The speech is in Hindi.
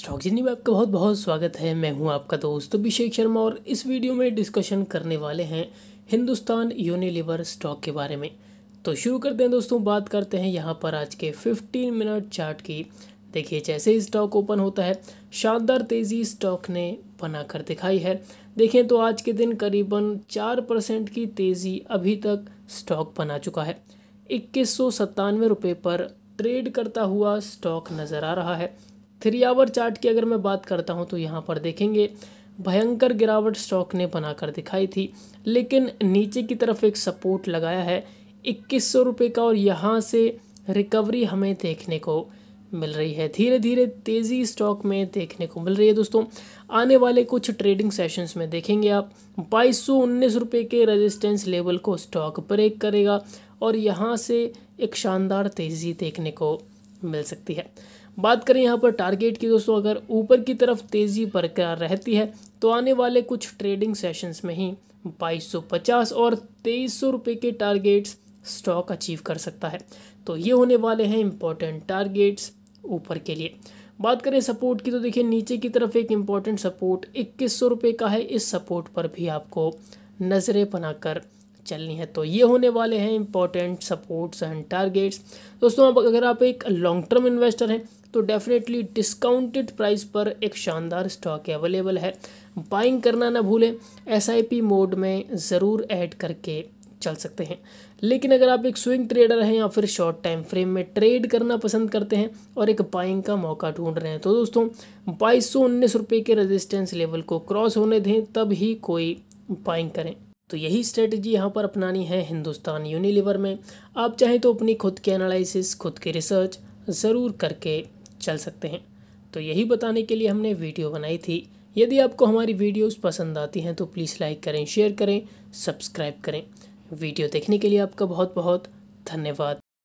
स्टॉक स्टॉकजनी में आपका बहुत बहुत स्वागत है मैं हूं आपका दोस्त अभिषेक शर्मा और इस वीडियो में डिस्कशन करने वाले हैं हिंदुस्तान यूनिलीवर स्टॉक के बारे में तो शुरू करते हैं दोस्तों बात करते हैं यहाँ पर आज के 15 मिनट चार्ट की देखिए जैसे ही स्टॉक ओपन होता है शानदार तेज़ी स्टॉक ने बनाकर दिखाई है देखें तो आज के दिन करीबन चार परसेंट की तेज़ी अभी तक स्टॉक बना चुका है इक्कीस सौ पर ट्रेड करता हुआ स्टॉक नज़र आ रहा है थ्री आवर चार्ट की अगर मैं बात करता हूँ तो यहाँ पर देखेंगे भयंकर गिरावट स्टॉक ने बनाकर दिखाई थी लेकिन नीचे की तरफ एक सपोर्ट लगाया है इक्कीस सौ रुपये का और यहाँ से रिकवरी हमें देखने को मिल रही है धीरे धीरे तेज़ी स्टॉक में देखने को मिल रही है दोस्तों आने वाले कुछ ट्रेडिंग सेशंस में देखेंगे आप बाईस सौ उन्नीस रुपये के रेजिस्टेंस लेवल को स्टॉक ब्रेक करेगा और यहाँ से एक शानदार तेज़ी देखने को मिल सकती है बात करें यहाँ पर टारगेट की दोस्तों अगर ऊपर की तरफ तेज़ी बरकरार रहती है तो आने वाले कुछ ट्रेडिंग सेशंस में ही 2250 और तेईस सौ के टारगेट्स स्टॉक अचीव कर सकता है तो ये होने वाले हैं इम्पोर्टेंट टारगेट्स ऊपर के लिए बात करें सपोर्ट की तो देखिए नीचे की तरफ एक इम्पॉर्टेंट सपोर्ट इक्कीस सौ रुपये का है इस सपोर्ट पर भी आपको नज़रें बनाकर चलनी है तो ये होने वाले हैं इंपॉर्टेंट सपोर्ट्स एंड टारगेट्स दोस्तों अब अगर आप एक लॉन्ग टर्म इन्वेस्टर हैं तो डेफिनेटली डिस्काउंटेड प्राइस पर एक शानदार स्टॉक अवेलेबल है बाइंग करना ना भूलें एस मोड में ज़रूर ऐड करके चल सकते हैं लेकिन अगर आप एक स्विंग ट्रेडर हैं या फिर शॉर्ट टाइम फ्रेम में ट्रेड करना पसंद करते हैं और एक बाइंग का मौका ढूंढ रहे हैं तो दोस्तों बाईस सौ उन्नीस रुपये के रेजिस्टेंस लेवल को क्रॉस होने दें तब ही कोई बाइंग करें तो यही स्ट्रेटजी यहाँ पर अपनानी है हिंदुस्तान यूनिलीवर में आप चाहें तो अपनी खुद के एनालिसिस खुद की रिसर्च ज़रूर करके चल सकते हैं तो यही बताने के लिए हमने वीडियो बनाई थी यदि आपको हमारी वीडियोस पसंद आती हैं तो प्लीज़ लाइक करें शेयर करें सब्सक्राइब करें वीडियो देखने के लिए आपका बहुत बहुत धन्यवाद